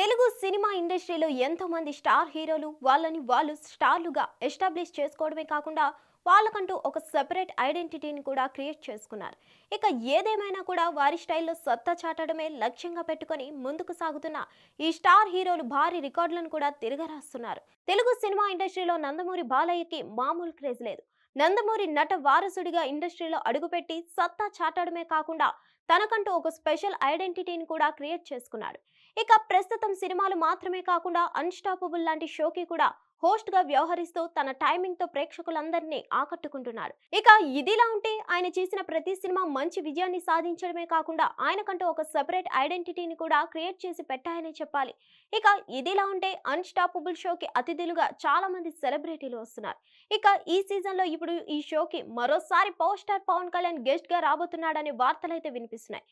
Telugu cinema ఇండస్ట్రీలో ఎంతోమంది star హీరోలు వాళ్ళని వాళ్ళు స్టార్లుగా ఎస్టాబ్లిష్ చేసుకోవడమే కాకుండా వాళ్ళకంటూ ఒక సెపరేట్ ఐడెంటిటీని కూడా క్రియేట్ చేసుకున్నారు ఇక ఏదేమైనా కూడా వారి స్టైల్లో సత్తా చాటడమే లక్ష్యంగా పెట్టుకొని ముందుకు సాగుతున్న ఈ స్టార్ హీరోలు భారీ రికార్డులను కూడా తిరగరాస్తున్నారు తెలుగు సినిమా ఇండస్ట్రీలో నందమూరి బాలయ్యకి మామూలు క్రేజ్ లేదు నందమూరి నట వారసుడిగా ఇండస్ట్రీలో అడుగుపెట్టి సత్తా చాటడమే కాకుండా తనకంటూ ఒక స్పెషల్ ఐడెంటిటీని కూడా క్రియేట్ చేసుకున్నాడు ఇక ప్రస్తుతం సినిమాలు మాత్రమే కాకుండా అన్స్టాపబుల్ లాంటి షోకి కూడా హోస్ట్ గా వ్యవహరిస్తూ తన టైమింగ్ తో ప్రేక్షకులందరినీ ఆకట్టుకుంటున్నారు ఇక ఇదిలా ఉంటే ఆయన చేసిన ప్రతి సినిమా మంచి విజయాన్ని సాధించడమే కాకుండా ఆయనకంటూ ఒక సెపరేట్ ఐడెంటిటీని కూడా క్రియేట్ చేసి పెట్టాయని చెప్పాలి ఇక ఇదిలా ఉంటే అన్స్టాపబుల్ షోకి అతిథులుగా చాలా మంది సెలబ్రిటీలు వస్తున్నారు ఇక ఈ సీజన్ లో ఇప్పుడు ఈ షోకి మరోసారి power star Pawan Kalyan guest గా రాబోతున్నాడనే వార్తలు అయితే వినిపిస్తున్నాయి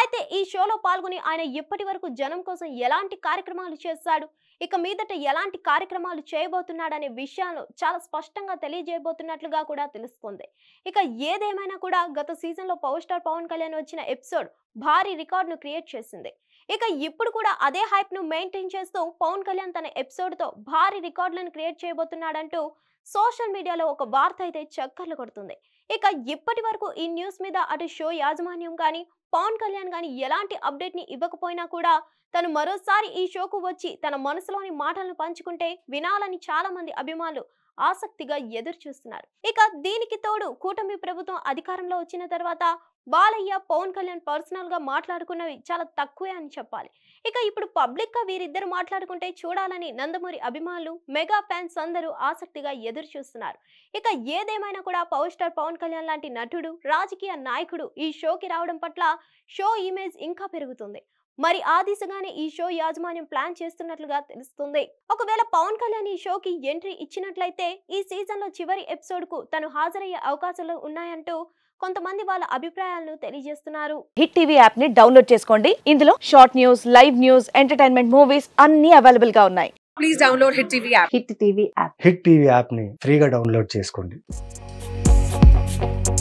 అయితే ఈ షోలో పాల్గొని ఆయన ఇప్పటి వరకు జనం కోసం ఎలాంటి కార్యక్రమాలు చేస్తాడు ఇక మీదట ఎలాంటి కార్యక్రమాలు చేయబో చేయబోతున్నాడనే విషయాలు చాలా స్పష్టంగా తెలియజేయబోతున్నట్లుగా కూడా తెలుసుకుంది ఇక ఏదేమైనా కూడా గత సీజన్లో పవర్ స్టార్ పవన్ కళ్యాణ్ వచ్చిన ఎపిసోడ్ భారీ రికార్డును క్రియేట్ చేసింది ఇక ఇప్పుడు కూడా అదే హైప్ ను మెయింటైన్ చేస్తూ పవన్ కళ్యాణ్ తన ఎపిసోడ్ తో భారీ రికార్డులను క్రియేట్ చేయబోతున్నాడంటూ సోషల్ మీడియాలో ఒక వార్త అయితే చక్కర్లు కొడుతుంది ఇక ఇప్పటి వరకు ఈ న్యూస్ మీద అటు షో యాజమాన్యం కానీ పవన్ కళ్యాణ్ గాని ఎలాంటి అప్డేట్ ని ఇవ్వకపోయినా కూడా తను మరోసారి ఈ షోకు వచ్చి తన మనసులోని మాటలను పంచుకుంటే వినాలని చాలా మంది అభిమానులు ఆసక్తిగా ఎదురు చూస్తున్నారు ఇక దీనికి తోడు కూటమి ప్రభుత్వం అధికారంలో వచ్చిన తర్వాత బాలయ్య పవన్ కళ్యాణ్ పర్సనల్ గా మాట్లాడుకున్నవి చాలా తక్కువే అని చెప్పాలి ఇక ఇప్పుడు పబ్లిక్ గా వీరిద్దరు మాట్లాడుకుంటే చూడాలని నందమూరి అభిమానులు మెగా ఫ్యాన్స్ అందరూ ఆసక్తిగా ఎదురు చూస్తున్నారు ఇక ఏదేమైనా కూడా పవర్ స్టార్ పవన్ కళ్యాణ్ లాంటి నటుడు రాజకీయ నాయకుడు ఈ షోకి రావడం పట్ల షో ఇమేజ్ ఇంకా పెరుగుతుంది మరి ఆ దిశగానే ఈ షో యాజమాన్యం ప్లాన్ చేస్తున్నట్లుగా తెలుస్తుంది ఒకవేళ పవన్ కళ్యాణ్ ఈ షోకి ఎంట్రీ ఇచ్చినట్లయితే ఈ సీజన్ లో చివరి ఎపిసోడ్ కు తను హాజరయ్యే అవకాశాలు ఉన్నాయంటూ కొంతమంది వాళ్ళ అభిప్రాయాలను తెలియజేస్తున్నారు హిట్ టీవీ యాప్ ని డౌన్లోడ్ చేసుకోండి ఇందులో short news live news entertainment movies అన్ని అవైలబుల్ గా ఉన్నాయి please download hit TV app hit TV app hit TV app ని ఫ్రీగా డౌన్లోడ్ చేసుకోండి